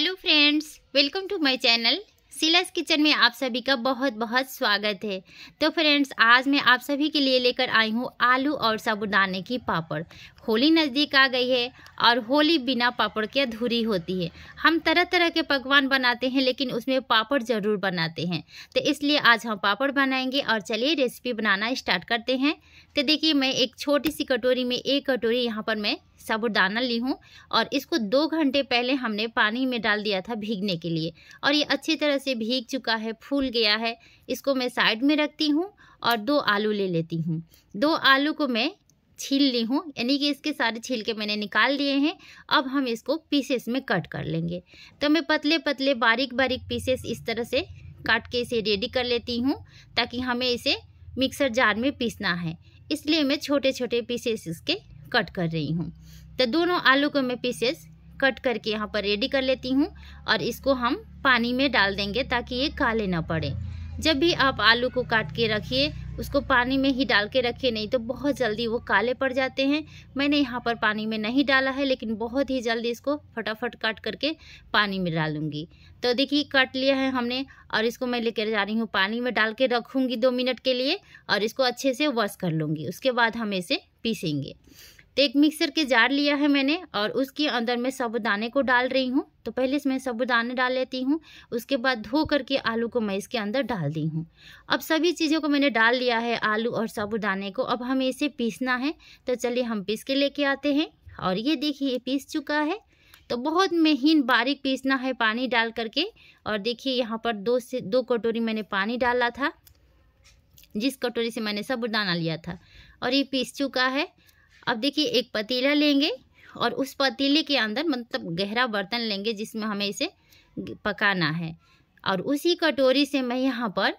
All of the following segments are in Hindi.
hello friends welcome to my channel Silas kitchen में आप सभी का बहुत बहुत स्वागत है तो फ्रेंड्स आज मैं आप सभी के लिए लेकर आई हूँ आलू और साबुदाने की पापड़ होली नज़दीक आ गई है और होली बिना पापड़ के अधूरी होती है हम तरह तरह के पकवान बनाते हैं लेकिन उसमें पापड़ ज़रूर बनाते हैं तो इसलिए आज हम पापड़ बनाएंगे और चलिए रेसिपी बनाना स्टार्ट करते हैं तो देखिए मैं एक छोटी सी कटोरी में एक कटोरी यहाँ पर मैं साबुदाना ली हूँ और इसको दो घंटे पहले हमने पानी में डाल दिया था भीगने के लिए और ये अच्छी तरह से भीग चुका है फूल गया है इसको मैं साइड में रखती हूँ और दो आलू ले लेती हूँ दो आलू को मैं छील ली हूँ यानी कि इसके सारे छिलके मैंने निकाल लिए हैं अब हम इसको पीसेस में कट कर लेंगे तो मैं पतले पतले बारीक बारीक पीसेस इस तरह से काट के इसे रेडी कर लेती हूँ ताकि हमें इसे मिक्सर जार में पीसना है इसलिए मैं छोटे छोटे पीसेस इसके कट कर रही हूँ तो दोनों आलू को मैं पीसेस कट करके यहाँ पर रेडी कर लेती हूँ और इसको हम पानी में डाल देंगे ताकि ये काले ना पड़े जब भी आप आलू को काट के रखिए उसको पानी में ही डाल के रखिए नहीं तो बहुत जल्दी वो काले पड़ जाते हैं मैंने यहाँ पर पानी में नहीं डाला है लेकिन बहुत ही जल्दी इसको फटाफट काट करके पानी में डालूंगी तो देखिए काट लिया है हमने और इसको मैं लेकर जा रही हूँ पानी में डाल के रखूँगी दो मिनट के लिए और इसको अच्छे से वॉश कर लूँगी उसके बाद हम इसे पीसेंगे एक मिक्सर के जार लिया है मैंने और उसके अंदर मैं साबुदाने को डाल रही हूँ तो पहले इसमें साबुदाने डाल लेती हूँ उसके बाद धो करके आलू को मैं इसके अंदर डाल दी हूँ अब सभी चीज़ों को मैंने डाल लिया है आलू और साबुदाने को अब हमें इसे पीसना है तो चलिए हम पीस के लेके आते हैं और ये देखिए पीस चुका है तो बहुत महीन बारीक पीसना है पानी डाल करके और देखिए यहाँ पर दो से दो कटोरी मैंने पानी डाला था जिस कटोरी से मैंने साबुदाना लिया था और ये पीस चुका है अब देखिए एक पतीला लेंगे और उस पतीले के अंदर मतलब गहरा बर्तन लेंगे जिसमें हमें इसे पकाना है और उसी कटोरी से मैं यहाँ पर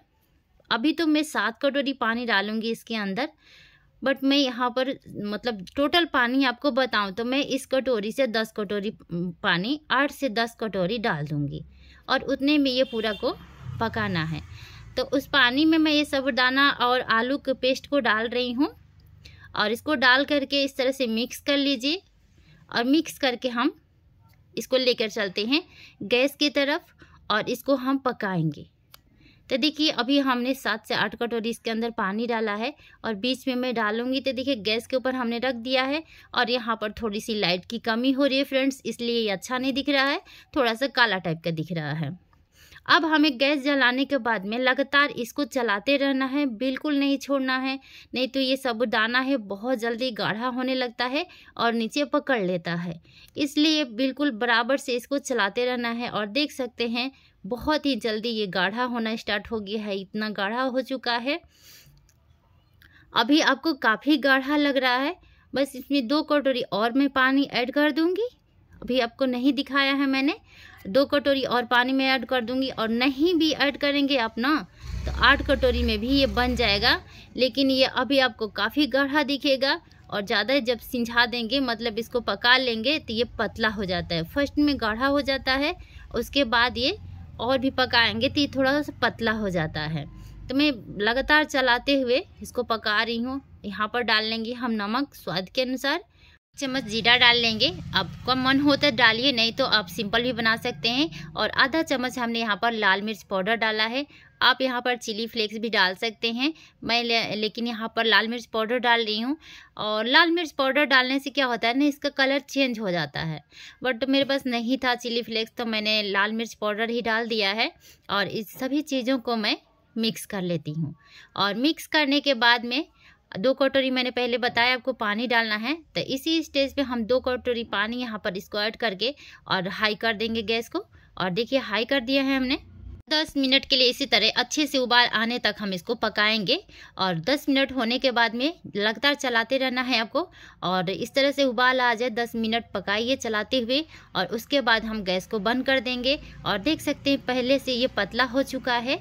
अभी तो मैं सात कटोरी पानी डालूँगी इसके अंदर बट मैं यहाँ पर मतलब टोटल पानी आपको बताऊँ तो मैं इस कटोरी से दस कटोरी पानी आठ से दस कटोरी डाल दूँगी और उतने में ये पूरा को पकाना है तो उस पानी में मैं ये साबुदाना और आलू के पेस्ट को डाल रही हूँ और इसको डाल करके इस तरह से मिक्स कर लीजिए और मिक्स करके हम इसको लेकर चलते हैं गैस की तरफ और इसको हम पकाएंगे तो देखिए अभी हमने सात से आठ कटोरी इसके अंदर पानी डाला है और बीच में मैं डालूंगी तो देखिए गैस के ऊपर हमने रख दिया है और यहाँ पर थोड़ी सी लाइट की कमी हो रही है फ्रेंड्स इसलिए ये अच्छा नहीं दिख रहा है थोड़ा सा काला टाइप का दिख रहा है अब हमें गैस जलाने के बाद में लगातार इसको चलाते रहना है बिल्कुल नहीं छोड़ना है नहीं तो ये सब दाना है बहुत जल्दी गाढ़ा होने लगता है और नीचे पकड़ लेता है इसलिए बिल्कुल बराबर से इसको चलाते रहना है और देख सकते हैं बहुत ही जल्दी ये गाढ़ा होना स्टार्ट हो गया है इतना गाढ़ा हो चुका है अभी आपको काफ़ी गाढ़ा लग रहा है बस इसमें दो कटोरी और मैं पानी ऐड कर दूंगी अभी आपको नहीं दिखाया है मैंने दो कटोरी और पानी में ऐड कर दूंगी और नहीं भी ऐड करेंगे आप ना तो आठ कटोरी में भी ये बन जाएगा लेकिन ये अभी आपको काफ़ी गढ़ा दिखेगा और ज़्यादा जब सिंझा देंगे मतलब इसको पका लेंगे तो ये पतला हो जाता है फर्स्ट में गाढ़ा हो जाता है उसके बाद ये और भी पकाएंगे तो ये थोड़ा सा पतला हो जाता है तो मैं लगातार चलाते हुए इसको पका रही हूँ यहाँ पर डाल लेंगे हम नमक स्वाद के अनुसार चम्मच जीरा डाल लेंगे आपका मन हो तो डालिए नहीं तो आप सिंपल भी बना सकते हैं और आधा चम्मच हमने यहाँ पर लाल मिर्च पाउडर डाला है आप यहाँ पर चिली फ्लेक्स भी डाल सकते हैं मैं ले, लेकिन यहाँ पर लाल मिर्च पाउडर डाल रही हूँ और लाल मिर्च पाउडर डालने से क्या होता है ना इसका कलर चेंज हो जाता है बट मेरे पास नहीं था चिली फ्लेक्स तो मैंने लाल मिर्च पाउडर ही डाल दिया है और इस सभी चीज़ों को मैं मिक्स कर लेती हूँ और मिक्स करने के बाद में दो कटोरी मैंने पहले बताया आपको पानी डालना है तो इसी स्टेज पे हम दो कटोरी पानी यहाँ पर इसको ऐड करके और हाई कर देंगे गैस को और देखिए हाई कर दिया है हमने दस मिनट के लिए इसी तरह अच्छे से उबाल आने तक हम इसको पकाएंगे और दस मिनट होने के बाद में लगातार चलाते रहना है आपको और इस तरह से उबाल आ जाए दस मिनट पकाइए चलाते हुए और उसके बाद हम गैस को बंद कर देंगे और देख सकते हैं पहले से ये पतला हो चुका है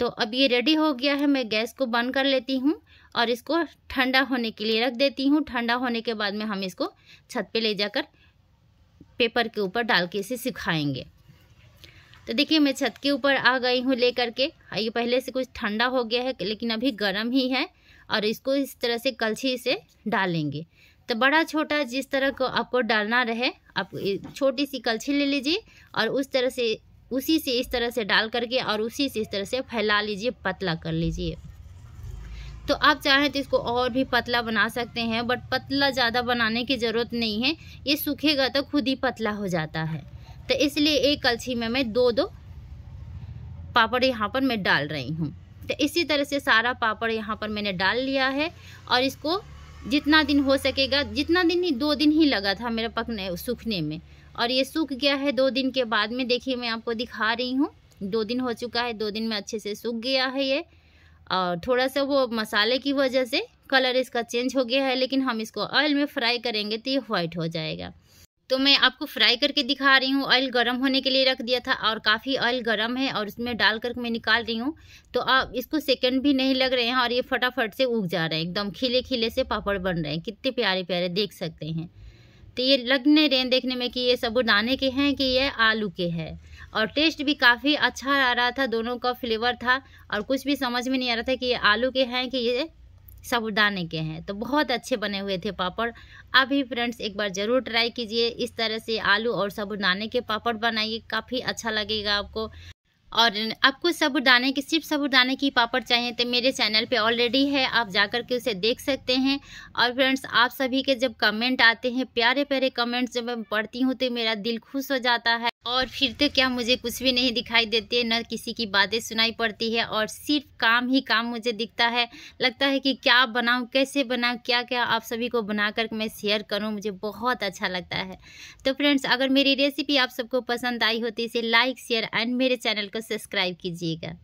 तो अब ये रेडी हो गया है मैं गैस को बंद कर लेती हूँ और इसको ठंडा होने के लिए रख देती हूँ ठंडा होने के बाद में हम इसको छत पे ले जाकर पेपर के ऊपर डाल के इसे सिखाएंगे तो देखिए मैं छत के ऊपर आ गई हूँ ले करके हाँ, ये पहले से कुछ ठंडा हो गया है लेकिन अभी गर्म ही है और इसको इस तरह से कलछी से डालेंगे तो बड़ा छोटा जिस तरह को आपको डालना रहे आप छोटी सी कलछी ले लीजिए और उस तरह से उसी से इस तरह से डाल करके और उसी से इस तरह से फैला लीजिए पतला कर लीजिए तो आप चाहें तो इसको और भी पतला बना सकते हैं बट पतला ज़्यादा बनाने की ज़रूरत नहीं है ये सूखेगा तो खुद ही पतला हो जाता है तो इसलिए एक कलछी में मैं दो दो पापड़ यहाँ पर मैं डाल रही हूँ तो इसी तरह से सारा पापड़ यहाँ पर मैंने डाल लिया है और इसको जितना दिन हो सकेगा जितना दिन ही दो दिन ही लगा था मेरा पकने सूखने में और ये सूख गया है दो दिन के बाद में देखिए मैं आपको दिखा रही हूँ दो दिन हो चुका है दो दिन में अच्छे से सूख गया है ये और थोड़ा सा वो मसाले की वजह से कलर इसका चेंज हो गया है लेकिन हम इसको ऑयल में फ्राई करेंगे तो ये वाइट हो जाएगा तो मैं आपको फ्राई करके दिखा रही हूँ ऑयल गर्म होने के लिए रख दिया था और काफ़ी ऑयल गर्म है और इसमें डाल करके मैं निकाल रही हूँ तो अब इसको सेकंड भी नहीं लग रहे हैं और ये फटाफट से उग जा रहे हैं एकदम खिले खिले से पापड़ बन रहे हैं कितने प्यारे प्यारे देख सकते हैं तो ये लगने रहे हैं देखने में कि ये साबुदाने के हैं कि ये आलू के हैं और टेस्ट भी काफ़ी अच्छा आ रहा था दोनों का फ्लेवर था और कुछ भी समझ में नहीं आ रहा था कि ये आलू के हैं कि ये साबुदाने के हैं तो बहुत अच्छे बने हुए थे पापड़ आप भी फ्रेंड्स एक बार ज़रूर ट्राई कीजिए इस तरह से आलू और साबुदाने के पापड़ बनाइए काफ़ी अच्छा लगेगा आपको और आपको साबुदाने की सिर्फ साबुदाने की पापड़ चाहिए तो मेरे चैनल पे ऑलरेडी है आप जा कर के उसे देख सकते हैं और फ्रेंड्स आप सभी के जब कमेंट आते हैं प्यारे प्यारे कमेंट्स जब मैं पढ़ती हूँ तो मेरा दिल खुश हो जाता है और फिर तो क्या मुझे कुछ भी नहीं दिखाई देती है न किसी की बातें सुनाई पड़ती है और सिर्फ काम ही काम मुझे दिखता है लगता है कि क्या बनाऊँ कैसे बनाऊँ क्या क्या आप सभी को बना कर मैं शेयर करूँ मुझे बहुत अच्छा लगता है तो फ्रेंड्स अगर मेरी रेसिपी आप सबको पसंद आई हो तो इसे लाइक शेयर एंड मेरे चैनल को सब्सक्राइब कीजिएगा